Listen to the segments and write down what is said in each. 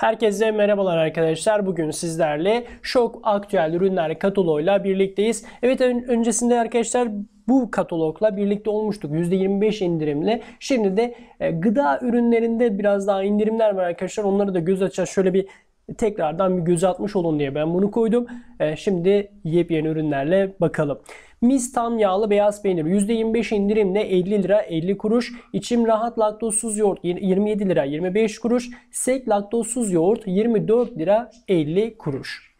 Herkese merhabalar arkadaşlar. Bugün sizlerle Şok Aktüel Ürünler kataloğuyla birlikteyiz. Evet öncesinde arkadaşlar bu katalogla birlikte olmuştuk. %25 indirimli. Şimdi de e, gıda ürünlerinde biraz daha indirimler var arkadaşlar. Onları da göz açacağız şöyle bir tekrardan bir göz atmış olun diye ben bunu koydum. E, şimdi yepyeni ürünlerle bakalım. Mis tam yağlı beyaz peynir %25 indirimle 50 lira 50 kuruş. İçim rahat laktozsuz yoğurt 27 lira 25 kuruş. Sek laktozsuz yoğurt 24 lira 50 kuruş.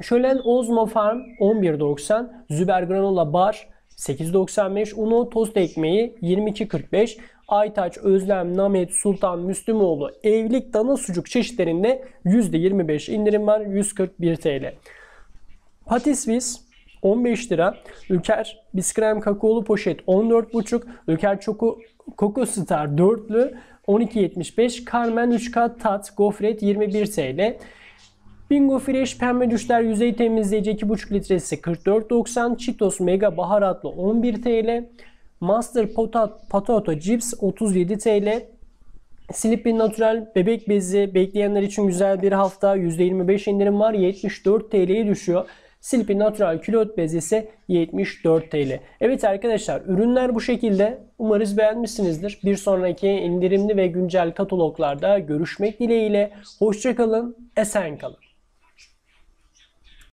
Şölen Ozmo Farm 11.90, Züber Granola Bar 8.95, Unu Tost Ekmeği 22.45, Aytaç, Özlem, Namet, Sultan, Müslümoğlu, Evlilik, Dana Sucuk çeşitlerinde %25 indirim var 141 TL. Patis Swiss 15 lira. Ülker Biskrem kakaolu poşet 14,5. Ülker Çoko Coco Star dörtlü 12.75. Carmen 3 kat tat gofret 21 TL. Bingo Fresh pembe düşler yüzey temizleyici 2,5 litresi 44.90. Cheetos Mega baharatlı 11 TL. Master Potato Chips 37 TL. Sleepy Natural bebek bezi bekleyenler için güzel bir hafta %25 indirim var 74 TL'ye düşüyor. Sleepy Natural kilot bezi ise 74 TL. Evet arkadaşlar ürünler bu şekilde. Umarız beğenmişsinizdir. Bir sonraki indirimli ve güncel kataloglarda görüşmek dileğiyle. Hoşçakalın, esen kalın.